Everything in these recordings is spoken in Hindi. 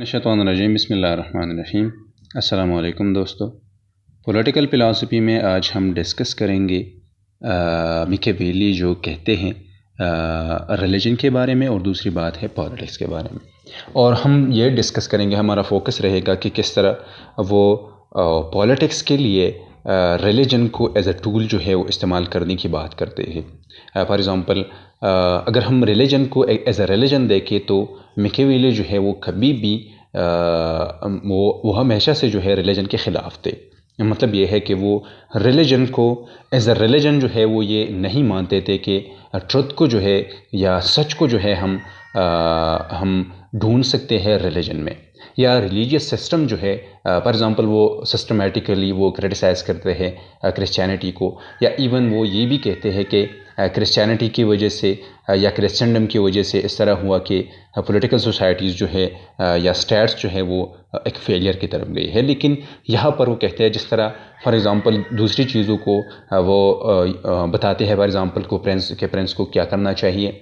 नशतरजीम बसमीम अल्लाम दोस्तों पॉलिटिकल फ़िलासफ़ी में आज हम डिस्कस करेंगे मिकेवेली जो कहते हैं रिलीजन के बारे में और दूसरी बात है पॉलिटिक्स के बारे में और हम ये डिस्कस करेंगे हमारा फोकस रहेगा कि किस तरह वो पॉलिटिक्स के लिए रिलीजन को एज़ अ टूल जो है वो इस्तेमाल करने की बात करते हैं फॉर एग्ज़ाम्पल अगर हम रिलीजन को एज़ अ रिलीजन देखें तो मिकेवेले जो है वो कभी भी आ, वो वो हमेशा से जो है रिलीजन के ख़िलाफ़ थे मतलब ये है कि वो रिलीजन को एज अ रिलीजन जो है वो ये नहीं मानते थे कि ट्रुथ को जो है या सच को जो है हम आ, हम ढूंढ सकते हैं रिलीजन में या रिलीजियस सिस्टम जो है फॉर uh, एग्ज़ाम्पल वो सिस्टमेटिकली वो क्रिटिसाइज़ करते हैं क्रिश्चियनिटी uh, को या इवन वो ये भी कहते हैं कि क्रिश्चियनिटी uh, की वजह से या क्रिश्चनडम की वजह से इस तरह हुआ कि पॉलिटिकल सोसाइटीज़ जो है या स्टेट्स जो है वो एक फेलियर की तरफ गई है लेकिन यहाँ पर वो कहते हैं जिस तरह फॉर एग्ज़ाम्पल दूसरी चीज़ों को वो बताते हैं फॉर एग्ज़ाम्पल को प्रिंस के प्रिंस को क्या करना चाहिए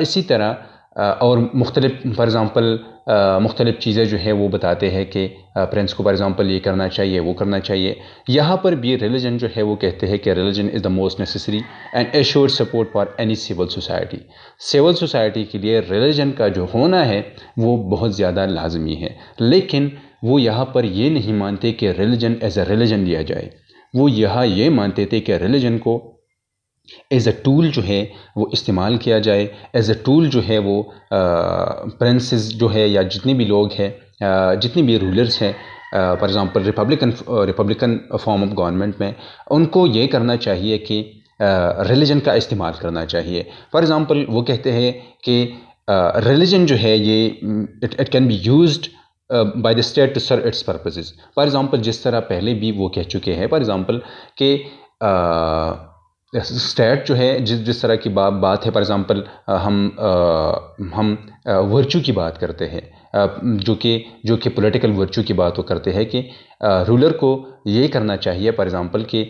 इसी तरह और मुख्तलिफ फॉर एग्ज़ाम्पल मुख्तलिफ चीज़ें जो है वो बताते हैं कि प्रिंस को फॉर एग्ज़ाम्पल ये करना चाहिए वो करना चाहिए यहाँ पर भी रिलीजन जो है वो कहते हैं कि religion is the most necessary and assure support for any civil society civil society के लिए रिलीजन का जो होना है वो बहुत ज़्यादा लाजमी है लेकिन वो यहाँ पर ये नहीं मानते कि रिलीजन एज ए रिलीजन लिया जाए वो यहाँ ये मानते थे कि रिलीजन को एज़ अ टूल जो है वो इस्तेमाल किया जाए एज़ अ टूल जो है वो प्रिंस जो है या जितने भी लोग हैं जितने भी रूलर्स हैं for example republican republican form of government में उनको ये करना चाहिए कि रिलीजन का इस्तेमाल करना चाहिए फॉर एग्ज़ाम्पल वो कहते हैं कि रिलीजन जो है ये it can be use by the state to serve its purposes for example जिस तरह पहले भी वो कह चुके हैं फॉर एग्ज़ाम्पल कि uh, स्टेट जो है जिस जिस तरह की बा, बात है फॉर एग्ज़ाम्पल हम आ, हम वर्चू की बात करते हैं जो कि जो कि पॉलिटिकल वर्चू की बात वो करते हैं कि रूलर को ये करना चाहिए फॉर एग्ज़ाम्पल कि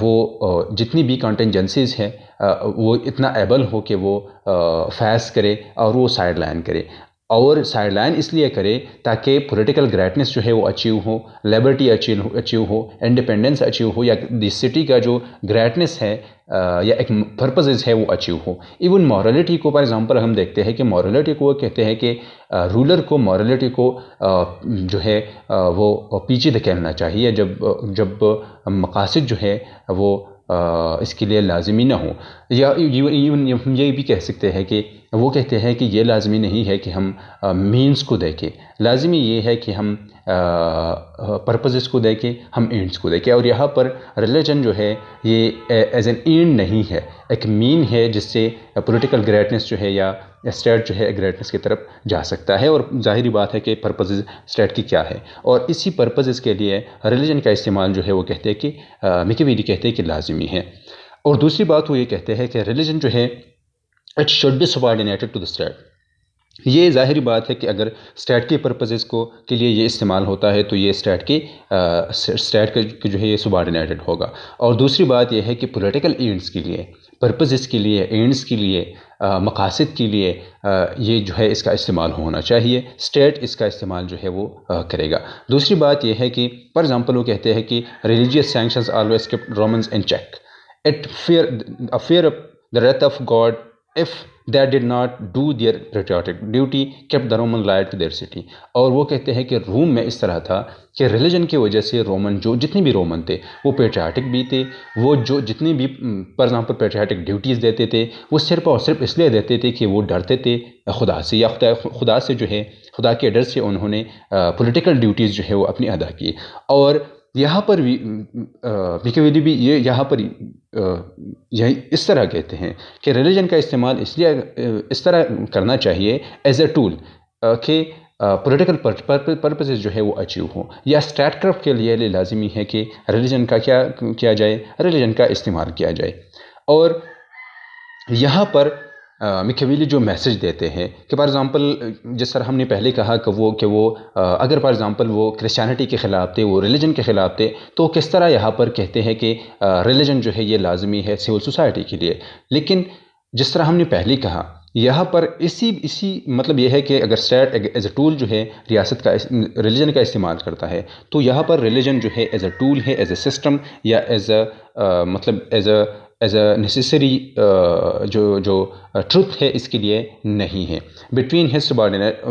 वो जितनी भी कॉन्टेंजेंसीज हैं वो इतना एबल हो कि वो फैस करे और वो साइड लाइन करे और साइडलाइन इसलिए करें ताकि पॉलिटिकल ग्रेटनेस जो है वो अचीव हो लिबर्टी अचीव हो अचीव हो इंडिपेंडेंस अचीव हो या दिस सिटी का जो ग्रेटनेस है या एक पर्पजेज है वो अचीव हो इवन मॉरलिटी को फॉर एग्जांपल हम देखते हैं कि मॉरलिटी को कहते हैं कि रूलर को मॉरलिटी को जो है वो पीछे धकेलना चाहिए जब जब मकासद जो है वो इसके लिए लाजमी ना हो या इवन हम ये भी कह सकते हैं कि वो कहते हैं कि ये लाजमी नहीं है कि हम मीन्स को देखें लाजमी ये है कि हम पर्पज़ को देखें हम एंड्स को देखें और यहाँ पर रिलीजन जो है ये एज एन एंड नहीं है एक मीन है जिससे पॉलिटिकल ग्रेटनेस जो है या स्टेट जो है ग्रेटनेस की तरफ जा सकता है और जाहिर बात है कि पर्पज़ स्टेट की क्या है और इसी पर्पज़ के लिए रिलीजन का इस्तेमाल जो है वो कहते हैं कि मिकवेली कहते हैं कि लाजमी है और दूसरी बात वो ये कहते हैं कि रिलीजन जो है it should be subordinated to the state ये जाहिर बात है कि अगर स्टेट के पर्पजेज़ को के लिए ये इस्तेमाल होता है तो ये स्टेट की स्टेट के जो है ये सबॉर्डिनेटेड होगा और दूसरी बात यह है कि पोलिटिकल एंड्स के लिए पर्पजेज़ के लिए एंड्स के लिए मकासद के लिए आ, ये जो है इसका इस्तेमाल होना चाहिए स्टेट इसका इस्तेमाल जो है वो आ, करेगा दूसरी बात यह है कि फॉर एग्ज़ाम्पल वो कहते हैं कि religious sanction always kept Romans in check it fear a fear the wrath of God if that did not do their patriotic duty kept the Roman loyal to their city और वो कहते हैं कि रूम में इस तरह था कि रिलीजन की वजह से रोमन जो जितने भी रोमन थे वो पेट्रियाटिक भी थे वो जो जितनी भी पर एग्ज़ाम्पल पेट्रियाटिक ड्यूटीज़ देते थे वो सिर्फ और सिर्फ इसलिए देते थे कि वो डरते थे खुदा से या खुदा खुदा से जो है खुदा के डर से उन्होंने पॉलिटिकल ड्यूटीज़ जो है वो अपनी अदा की और यहाँ पर भी आ, भी ये यहाँ पर यही इस तरह कहते हैं कि रिलीजन का इस्तेमाल इसलिए इस तरह करना चाहिए एज ए टूल कि पोलिटिकल पर्पज जो है वो अचीव हो या स्टार्टअप के लिए लाजमी है कि रिलीजन का क्या किया जाए रिलीजन का इस्तेमाल किया जाए और यहाँ पर मिखवीली जो मैसेज देते हैं कि फॉर एग्ज़ाम्पल जिस तरह हमने पहले कहा कि वो कि वो अगर फॉर एग्ज़ाम्पल वो क्रिश्चियनिटी के ख़िलाफ़ थे वो रिलीजन के ख़िलाफ़ थे तो किस तरह यहाँ पर कहते हैं कि रिलीजन जो है ये लाजमी है सिविल सोसाइटी के लिए लेकिन जिस तरह हमने पहले कहा यहाँ पर इसी इसी मतलब यह है कि अगर स्टेट एज अ टूल जो है रियासत का रिलीजन का इस्तेमाल करता है तो यहाँ पर रिलीजन जो है एज अ टूल है एज ए सिस्टम या एज अ मतलब as a as a necessary जो जो ट्रुथ uh, है इसके लिए नहीं है between his subordinate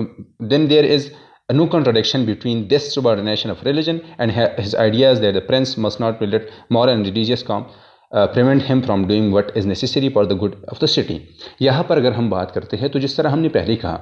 then there is no contradiction between this subordination of religion and his ideas there the prince must not be let more and religious qualms prevent him from doing what is necessary for the good of the city यहाँ पर अगर हम बात करते हैं तो जिस तरह हमने पहले कहा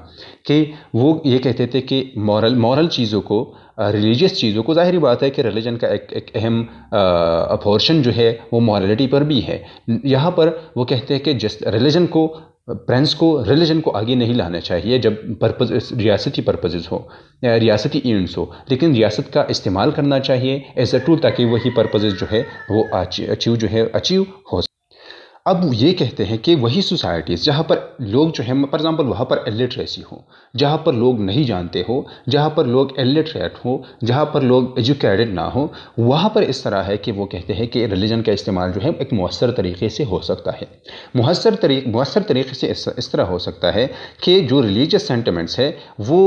कि वो ये कहते थे कि मॉरल मॉरल चीज़ों को रिलीजियस चीज़ों को जाहिर बात है कि रिलीजन का एक एक अहम अपोर्शन जो है वो मॉरलिटी पर भी है यहाँ पर वो कहते हैं कि जिस रिलीजन को पेरेंट्स को रिलीजन को आगे नहीं लाना चाहिए जब पर्पज रियासती पर्पजेज हो रियासती इवेंट्स हो लेकिन रियासत का इस्तेमाल करना चाहिए एज अ टूल ताकि वही पर्पजेज जो है वो अचीव जो है अचीव हो अब ये कहते हैं कि वही सोसाइटीज़ जहाँ पर लोग जो है फॉर एग्ज़ाम्पल वहाँ पर एलिट्रेसी हो जहाँ पर लोग नहीं जानते हो जहाँ पर लोग एलिट्रेट हो जहाँ पर लोग एजुकेटेड ना हो वहाँ पर इस तरह है कि वो कहते हैं कि रिलीजन का इस्तेमाल जो है एक मौसर तरीके से हो सकता है मौसर तरी मौसर तरीके से इस, इस तरह हो सकता है कि जो रिलीजियस सेंटिमेंट्स है वो,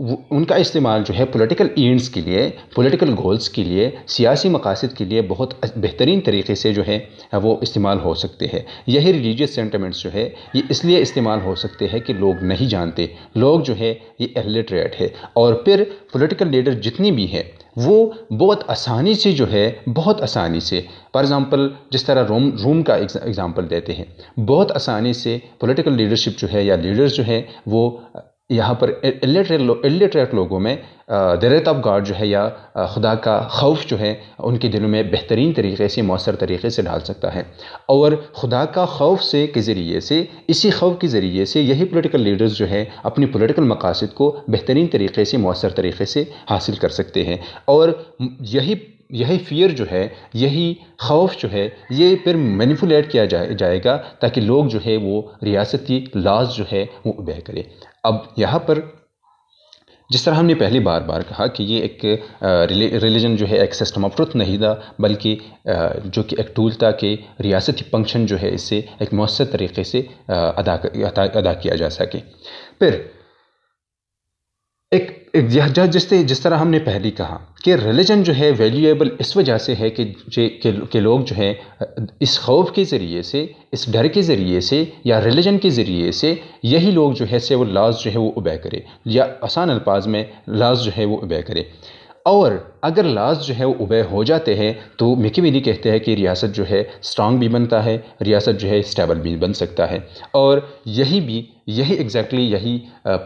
वो उनका इस्तेमाल जो है पोलिटिकल एंड्स के लिए पोलिटिकल गोल्स के लिए सियासी मकासद के लिए बहुत बेहतरीन तरीके से जो है वो इस्तेमाल हो सकते हैं है यही रिलीजियस सेंटिमेंट्स जो है ये इसलिए इस्तेमाल हो सकते हैं कि लोग नहीं जानते लोग जो है ये एलिटरेट है और फिर पोलिटिकल लीडर जितनी भी है वो बहुत आसानी से जो है बहुत आसानी से फॉर एग्ज़ाम्पल जिस तरह रोम रोम का एग्ज़ाम्पल देते हैं बहुत आसानी से पॉलिटिकल लीडरशिप जो है या लीडर्स जो है वो यहाँ पर इलिटरेट लो, इलिटरेट लोगों में दरत ऑफ गार्ड जो है या खुदा का खौफ जो है उनके दिलों में बेहतरीन तरीके से मौसर तरीके से डाल सकता है और खुदा का खौफ से के ज़रिए से इसी खौफ के ज़रिए से यही पॉलिटिकल लीडर्स जो है अपनी पॉलिटिकल मकासद को बेहतरीन तरीके से मौसर तरीके से हासिल कर सकते हैं और यही यही फियर जो है यही खौफ जो है ये फिर मैनिपुलेट किया जाए जाएगा ताकि लोग जो है वो रियासती लाज जो है वो उबे करें अब यहाँ पर जिस तरह हमने पहले बार बार कहा कि ये एक रिलीजन जो है एक सिस्टम ऑफ ट्रुथ नहीं था बल्कि जो कि एक टूल था कि रियासती फंक्शन जो है इसे एक मौसर तरीके से अदा अदा किया जा सके फिर एक जहाँ जिससे जिस तरह हमने पहले कहा कि रिलीजन जो है वैल्यूएबल इस वजह से है कि के, के लोग जो है इस खौफ के ज़रिए से इस डर के ज़रिए से या रिलीजन के ज़रिए से यही लोग जो है से वो लाज जो है वो उबे करे या आसान अल्फाज में लाज जो है वो उबे करे और अगर लाज जो है वो उबे हो जाते हैं तो मिकी मिली कहते हैं कि रियासत जो है स्ट्रांग भी बनता है रियासत जो है स्टेबल भी बन सकता है और यही भी यही एग्जैक्टली exactly यही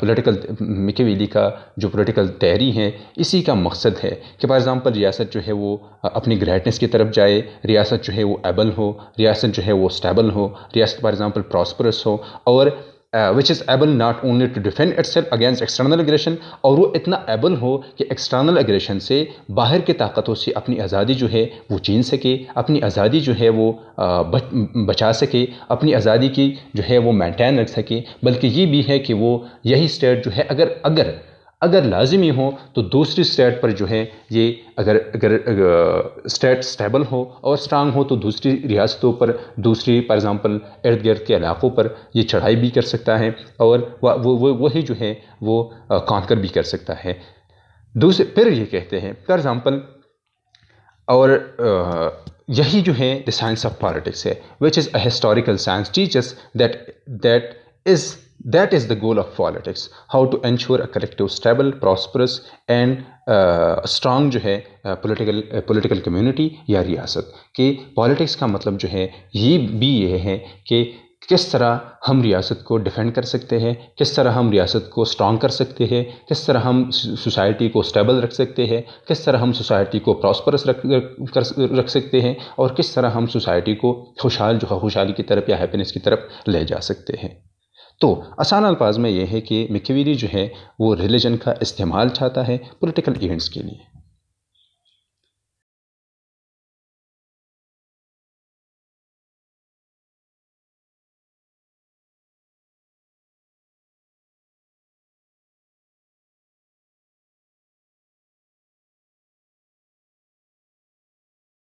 पॉलिटिकल मिकी मिली का जो पॉलिटिकल तहरी है इसी का मकसद है कि फॉर एग्ज़ाम्पल रियासत जो है वो अपनी ग्रेटनेस की तरफ जाए रियासत जो है वो एबल हो रियासत जो है वो स्टेबल हो रियासत फॉर एग्ज़ाम्पल प्रॉस्परस हो और which is able not only to defend itself against external aggression और वो इतना एबल हो कि एक्सटर्नल एग्रेशन से बाहर की ताकतों से अपनी आज़ादी जो है वो छीन सके अपनी आज़ादी जो है वो uh, बच, बचा सके अपनी आज़ादी की जो है वो मैंटेन रख सके बल्कि ये भी है कि वो यही स्टेट जो है अगर अगर अगर लाजमी हो तो दूसरी स्टेट पर जो है ये अगर अगर, अगर स्टेट स्टेबल हो और स्ट्रांग हो तो दूसरी रियासतों पर दूसरी फॉर एग्ज़ाम्पल इर्द गिर्द के इलाक़ों पर ये चढ़ाई भी कर सकता है और वो वो वही जो है वो कॉन्कर भी कर सकता है दूसरे फिर ये कहते हैं फॉर एग्ज़ाम्पल और यही जो है द साइंस ऑफ पॉलिटिक्स है which is a historical science teachers that that is That is the goal of politics, how to ensure a collective stable, prosperous and strong uh, जो है पोलिटिकल पोलिटिकल कम्यूनिटी या रियासत कि पॉलिटिक्स का मतलब जो है ये भी ये है कि किस तरह हम रियासत को डिफेंड कर सकते हैं किस तरह हम रियासत को स्ट्रॉन्ग कर सकते हैं किस तरह हम सोसाइटी को स्टेबल रख सकते हैं किस तरह हम सोसाइटी को प्रॉस्परस रख कर रख सकते हैं और किस तरह हम सोसाइटी को खुशहाल जो है खुशहाली की तरफ या हैप्पीनेस की तरफ ले जा सकते हैं तो आसान अल्फाज में यह है कि मिकवेरी जो है वो रिलीजन का इस्तेमाल चाहता है पोलिटिकल इवेंट्स के लिए